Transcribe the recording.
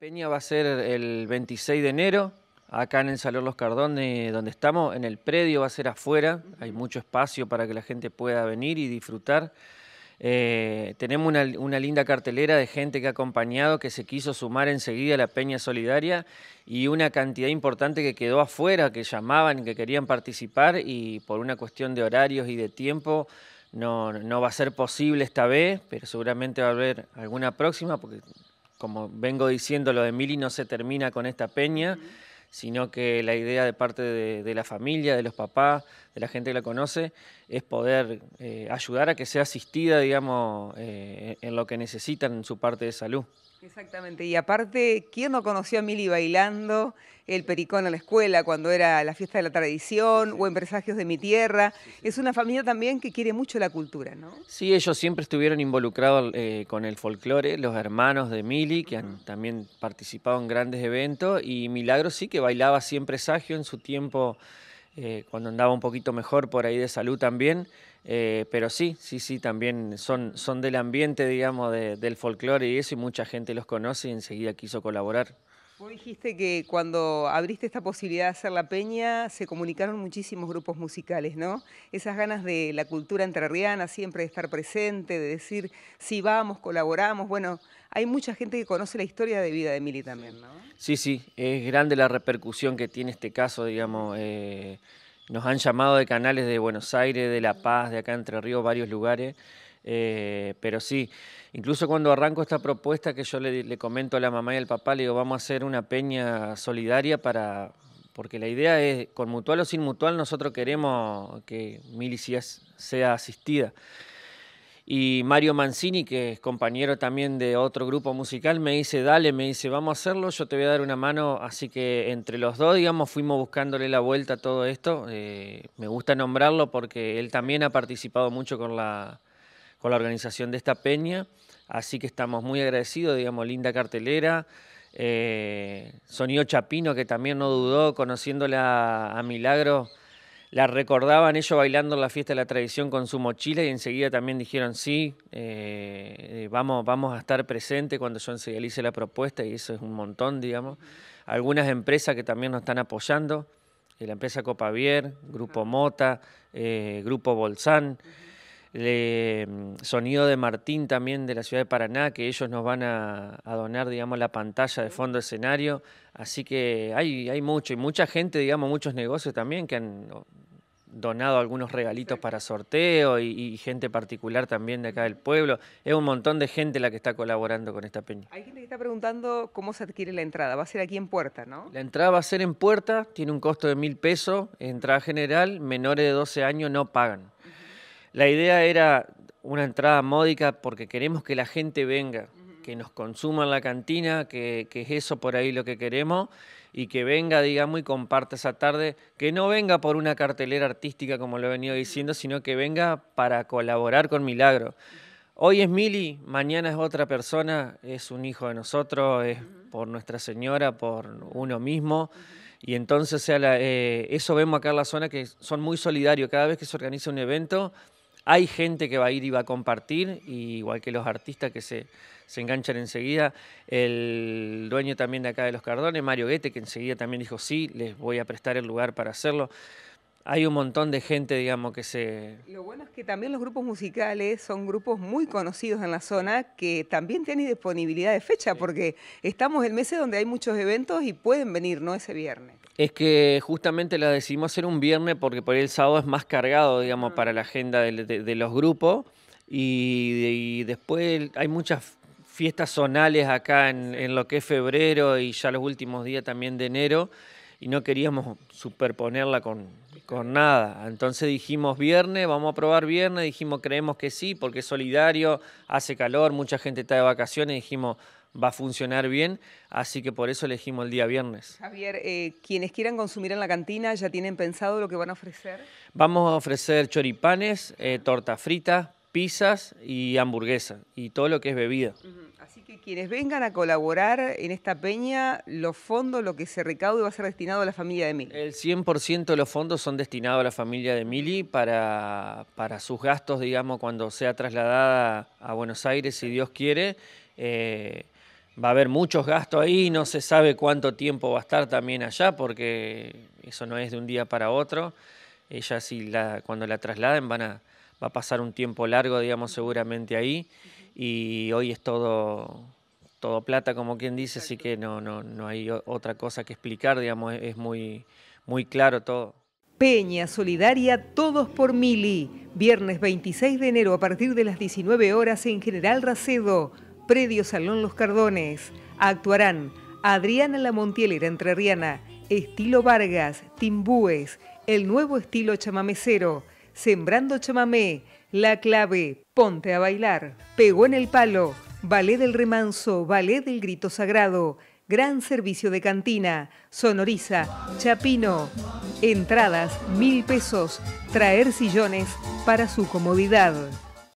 Peña va a ser el 26 de enero, acá en el Salón Los Cardones, donde estamos. En el predio va a ser afuera, hay mucho espacio para que la gente pueda venir y disfrutar. Eh, tenemos una, linda cartelera de gente que ha acompañado, que se quiso sumar enseguida a la Peña Solidaria y una cantidad importante que quedó afuera, que llamaban, que querían participar y por una cuestión de horarios y de tiempo no, no va a ser posible esta vez, pero seguramente va a haber alguna próxima porque como vengo diciendo, lo de Mili no se termina con esta peña, sino que la idea de parte de, la familia, de los papás, de la gente que la conoce, es poder eh, ayudar a que sea asistida, digamos, eh, en lo que necesitan en su parte de salud. Exactamente, y aparte, ¿quién no conoció a Mili bailando el pericón en la escuela cuando era la fiesta de la tradición o en presagios de mi tierra? Es una familia también que quiere mucho la cultura, ¿no? Sí, ellos siempre estuvieron involucrados eh, con el folclore, los hermanos de Mili, que han también participado en grandes eventos, y Milagro sí que bailaba siempre sagio en su tiempo eh, cuando andaba un poquito mejor por ahí de salud también, eh, pero sí, sí, sí, también son, son del ambiente, digamos, del folclore y eso, y mucha gente los conoce y enseguida quiso colaborar. Vos dijiste que cuando abriste esta posibilidad de hacer la peña, se comunicaron muchísimos grupos musicales, ¿no? Esas ganas de la cultura entrerriana, siempre de estar presente, de decir, sí, vamos, colaboramos. Bueno, hay mucha gente que conoce la historia de vida de Mili también, ¿no? Sí, sí, es grande la repercusión que tiene este caso, digamos. Eh, nos han llamado de canales de Buenos Aires, de La Paz, de acá Entre Ríos, varios lugares. Eh, pero sí, incluso cuando arranco esta propuesta que yo le, comento a la mamá y al papá, le digo, vamos a hacer una peña solidaria para... Porque la idea es, con mutual o sin mutual, nosotros queremos que Milicias sea asistida. Y Mario Mancini, que es compañero también de otro grupo musical, me dice, dale, me dice, vamos a hacerlo, yo te voy a dar una mano. Así que entre los dos, digamos, fuimos buscándole la vuelta a todo esto. Eh, me gusta nombrarlo porque él también ha participado mucho con la, con la organización de esta peña, así que estamos muy agradecidos, digamos, linda cartelera. Eh, Chapino, que también no dudó, conociéndola a Milagro, la recordaban ellos bailando en la fiesta de la tradición con su mochila y enseguida también dijeron sí, eh, vamos, vamos a estar presentes cuando yo enseguida la propuesta y eso es un montón, digamos. Algunas empresas que también nos están apoyando, eh, la empresa Copavier, Grupo Mota, eh, Grupo Bolsán. Mm, sonido de Martín también de la ciudad de Paraná, que ellos nos van a, donar, digamos, la pantalla de fondo escenario. Así que hay, mucho y mucha gente, digamos, muchos negocios también que han donado algunos regalitos para sorteo y, y, gente particular también de acá del pueblo. Es un montón de gente la que está colaborando con esta peña. Hay gente que está preguntando cómo se adquiere la entrada. Va a ser aquí en Puerta, ¿no? La entrada va a ser en Puerta, tiene un costo de mil pesos, entrada general, menores de 12 años no pagan. La idea era una entrada módica porque queremos que la gente venga, que nos consuma en la cantina, que, que es eso por ahí lo que queremos, y que venga, digamos, y comparte esa tarde, que no venga por una cartelera artística como lo he venido diciendo, sino que venga para colaborar con Milagro. Hoy es Mili, mañana es otra persona, es un hijo de nosotros, es por nuestra señora, por uno mismo. Y entonces, eh, eso vemos acá en la zona que son muy solidarios. Cada vez que se organiza un evento, hay gente que va a ir y va a compartir, igual que los artistas que se, enganchan enseguida. El dueño también de acá de los Cardones, Mario Guete, que enseguida también dijo, sí, les voy a prestar el lugar para hacerlo. Hay un montón de gente, digamos, que se... Lo bueno es que también los grupos musicales son grupos muy conocidos en la zona que también tienen disponibilidad de fecha, porque estamos el mes donde hay muchos eventos y pueden venir, ¿no? Ese viernes. Es que justamente la decidimos hacer un viernes porque por ahí el sábado es más cargado, digamos, mm. para la agenda de, los grupos. Y, después hay muchas fiestas zonales acá en, en, lo que es febrero y ya los últimos días también de enero. Y no queríamos superponerla con, con nada. Entonces dijimos viernes, vamos a probar viernes. Dijimos creemos que sí porque es solidario, hace calor, mucha gente está de vacaciones. Dijimos va a funcionar bien, así que por eso elegimos el día viernes. Javier, eh, quienes quieran consumir en la cantina, ¿ya tienen pensado lo que van a ofrecer? Vamos a ofrecer choripanes, eh, torta frita, pizzas y hamburguesa, y todo lo que es bebida. Así que quienes vengan a colaborar en esta peña, los fondos, lo que se recaude va a ser destinado a la familia de Mili. El 100% de los fondos son destinados a la familia de Mili para, para sus gastos, digamos, cuando sea trasladada a Buenos Aires, si Dios quiere. Eh, va a haber muchos gastos ahí, no se sabe cuánto tiempo va a estar también allá, porque eso no es de un día para otro. Ella sí, la, cuando la trasladen van a, va a pasar un tiempo largo, digamos, seguramente ahí. Y hoy es todo, todo plata, como quien dice, así que no, no, no hay otra cosa que explicar, digamos, es muy, muy claro todo. Peña Solidaria Todos por Mili, viernes 26 de enero a partir de las 19 horas en General Racedo. Predio Salón Los Cardones. Actuarán Adriana Entre Entrerriana, Estilo Vargas, Timbúes, El Nuevo Estilo Chamamecero, Sembrando Chamamé, La Clave, Ponte a Bailar, Pegó en el Palo, Ballet del Remanso, Ballet del Grito Sagrado, Gran Servicio de Cantina, Sonoriza, Chapino. Entradas, mil pesos, traer sillones para su comodidad.